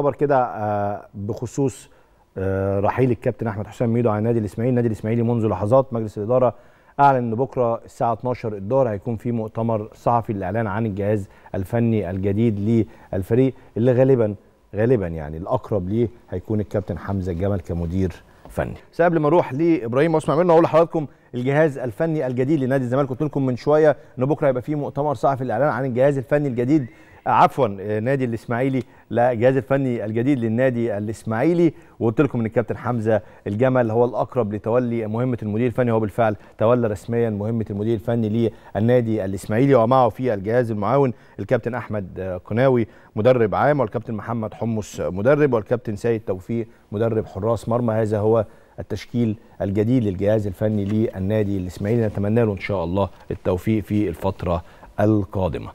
خبر كده آه، بخصوص آه، رحيل الكابتن احمد حسام ميدو عن نادي الاسماعيلي، النادي الاسماعيلي منذ لحظات مجلس الاداره اعلن ان بكره الساعه 12 الظهر هيكون في مؤتمر صحفي للاعلان عن الجهاز الفني الجديد للفريق اللي غالبا غالبا يعني الاقرب ليه هيكون الكابتن حمزه جمل كمدير فني. بس قبل ما اروح لابراهيم واسمع منه اقول لحضراتكم الجهاز الفني الجديد لنادي الزمالك قلت لكم من شويه ان بكره هيبقى في مؤتمر صحفي للاعلان عن الجهاز الفني الجديد عفوا نادي الاسماعيلي لا الجهاز الفني الجديد للنادي الاسماعيلي وقلت لكم ان الكابتن حمزه الجمل هو الاقرب لتولي مهمه المدير الفني هو بالفعل تولى رسميا مهمه المدير الفني للنادي الاسماعيلي ومعه في الجهاز المعاون الكابتن احمد قناوي مدرب عام والكابتن محمد حمص مدرب والكابتن سيد توفيق مدرب حراس مرمى هذا هو التشكيل الجديد للجهاز الفني للنادي الاسماعيلي نتمنى له ان شاء الله التوفيق في الفتره القادمه